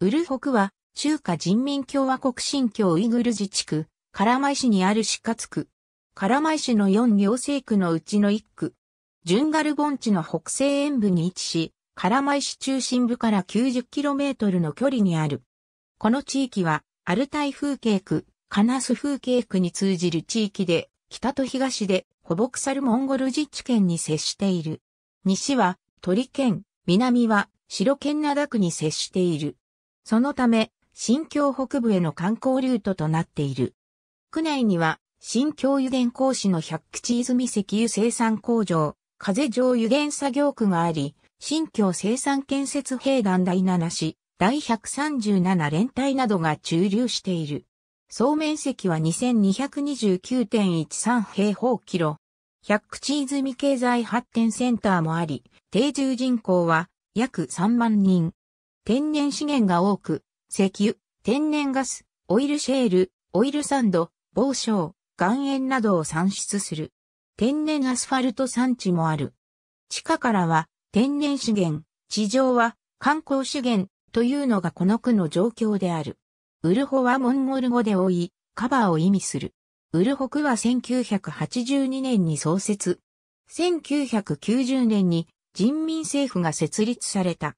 ウルホクは、中華人民共和国新疆ウイグル自治区、カラマイ市にある死活区。カラマイ市の4行政区のうちの1区。ジュンガル盆地の北西沿部に位置し、カラマイ市中心部から 90km の距離にある。この地域は、アルタイ風景区、カナス風景区に通じる地域で、北と東で、ホボクサルモンゴル自治県に接している。西は、鳥県、南は、白県灘区に接している。そのため、新京北部への観光ルートとなっている。区内には、新京油田工師の百口泉石油生産工場、風上油田作業区があり、新京生産建設兵団第7市、第137連隊などが駐留している。総面積は2229.13平方キロ。百口泉経済発展センターもあり、定住人口は約3万人。天然資源が多く、石油、天然ガス、オイルシェール、オイルサンド、防礁、岩塩などを産出する。天然アスファルト産地もある。地下からは天然資源、地上は観光資源というのがこの区の状況である。ウルホはモンゴル語で多い、カバーを意味する。ウルホ区は1982年に創設。1990年に人民政府が設立された。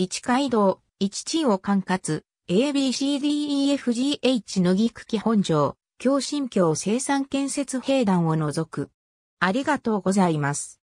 一街道、一地を管轄、ABCDEFGH のぎく基本上、共信教生産建設兵団を除く。ありがとうございます。